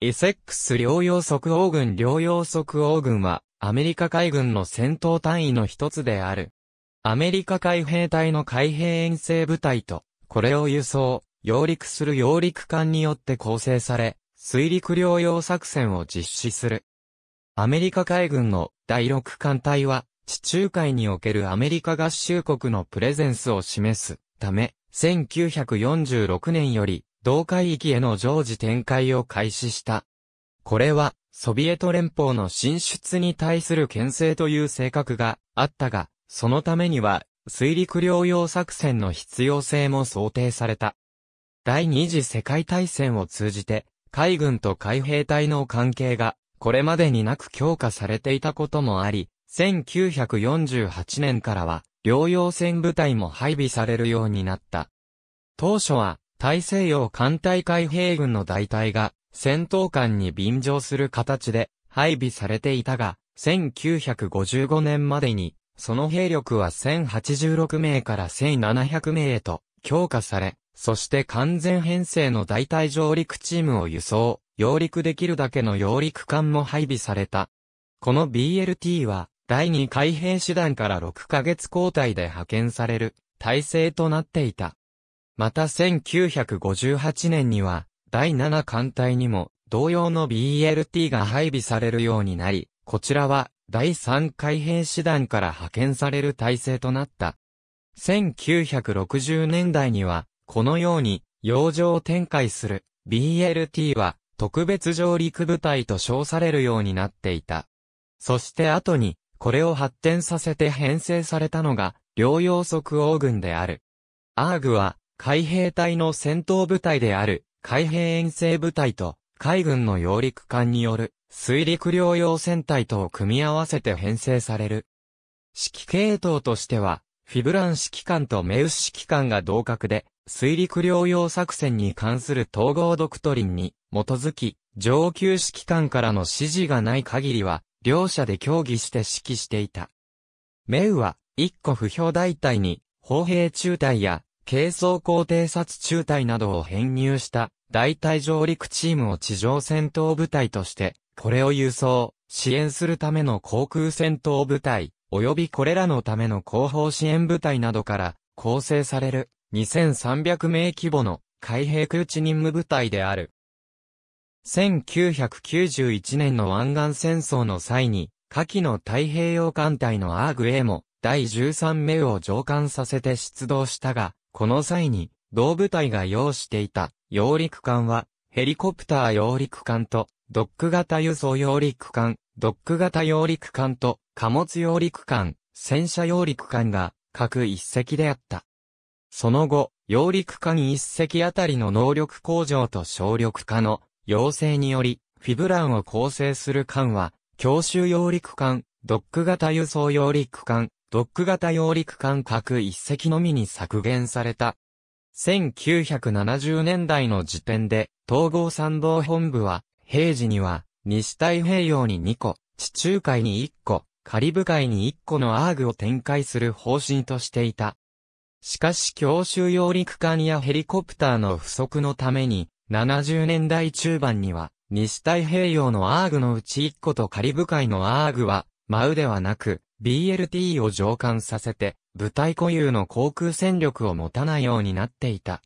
エセックス両用即応軍両用即応軍は、アメリカ海軍の戦闘単位の一つである。アメリカ海兵隊の海兵遠征部隊と、これを輸送、揚陸する揚陸艦によって構成され、水陸両用作戦を実施する。アメリカ海軍の第六艦隊は、地中海におけるアメリカ合衆国のプレゼンスを示すため、1946年より同海域への常時展開を開始した。これは、ソビエト連邦の進出に対する牽制という性格があったが、そのためには、水陸両用作戦の必要性も想定された。第二次世界大戦を通じて、海軍と海兵隊の関係が、これまでになく強化されていたこともあり、1948年からは、療養船部隊も配備されるようになった。当初は、大西洋艦隊海兵軍の大隊が戦闘艦に便乗する形で配備されていたが、1955年までに、その兵力は1086名から1700名へと強化され、そして完全編成の大隊上陸チームを輸送、揚陸できるだけの揚陸艦も配備された。この BLT は、第2海兵師団から6ヶ月交代で派遣される体制となっていた。また1958年には、第7艦隊にも同様の BLT が配備されるようになり、こちらは第3海兵師団から派遣される体制となった。1960年代には、このように、洋上を展開する BLT は特別上陸部隊と称されるようになっていた。そして後に、これを発展させて編成されたのが、両洋即王軍である。アーグは、海兵隊の戦闘部隊である海兵遠征部隊と海軍の揚陸艦による水陸両用戦隊とを組み合わせて編成される。指揮系統としては、フィブラン指揮官とメウス指揮官が同格で、水陸両用作戦に関する統合ドクトリンに基づき、上級指揮官からの指示がない限りは、両者で協議して指揮していた。メウは、一個不評大隊に、砲兵中隊や軽装甲偵察中隊などを編入した大隊上陸チームを地上戦闘部隊として、これを輸送、支援するための航空戦闘部隊、及びこれらのための後方支援部隊などから構成される2300名規模の海兵空地任務部隊である。1991年の湾岸戦争の際に、下記の太平洋艦隊のアーグ A も第13名を上艦させて出動したが、この際に、同部隊が要していた、揚陸艦は、ヘリコプター揚陸艦と、ドック型輸送揚陸艦、ドック型揚陸艦と、貨物揚陸艦、戦車揚陸艦が、各一隻であった。その後、揚陸艦一隻あたりの能力向上と省力化の要請により、フィブランを構成する艦は、強襲揚陸艦、ドック型輸送揚陸艦、ドック型揚陸艦各一隻のみに削減された。1970年代の時点で、統合参謀本部は、平時には、西太平洋に2個、地中海に1個、カリブ海に1個のアーグを展開する方針としていた。しかし強襲揚陸艦やヘリコプターの不足のために、70年代中盤には、西太平洋のアーグのうち1個とカリブ海のアーグは、マウではなく、BLT を上艦させて、部隊固有の航空戦力を持たないようになっていた。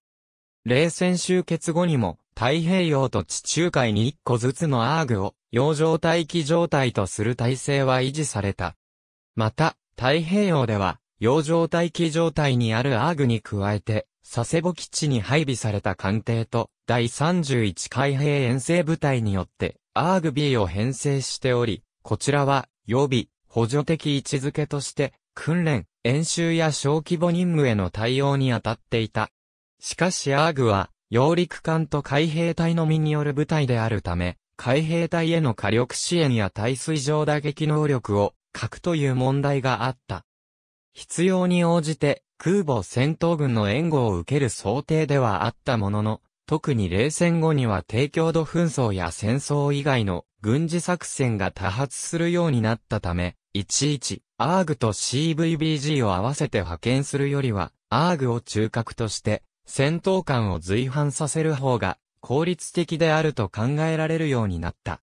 冷戦終結後にも、太平洋と地中海に1個ずつのアーグを、洋上待機状態とする体制は維持された。また、太平洋では、洋上待機状態にあるアーグに加えて、佐世保基地に配備された艦艇と、第31海兵遠征部隊によって、アーグ B を編成しており、こちらは、予備、補助的位置づけとして、訓練、演習や小規模任務への対応に当たっていた。しかしアーグは、揚陸艦と海兵隊のみによる部隊であるため、海兵隊への火力支援や耐水上打撃能力を欠くという問題があった。必要に応じて空母戦闘軍の援護を受ける想定ではあったものの、特に冷戦後には低強度紛争や戦争以外の軍事作戦が多発するようになったため、11、ARG と CVBG を合わせて派遣するよりは、ARG を中核として、戦闘艦を随伴させる方が、効率的であると考えられるようになった。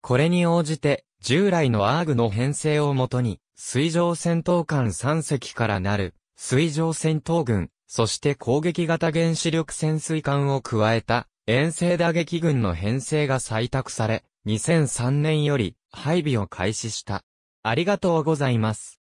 これに応じて、従来の ARG の編成をもとに、水上戦闘艦3隻からなる、水上戦闘群、そして攻撃型原子力潜水艦を加えた、遠征打撃群の編成が採択され、2003年より配備を開始した。ありがとうございます。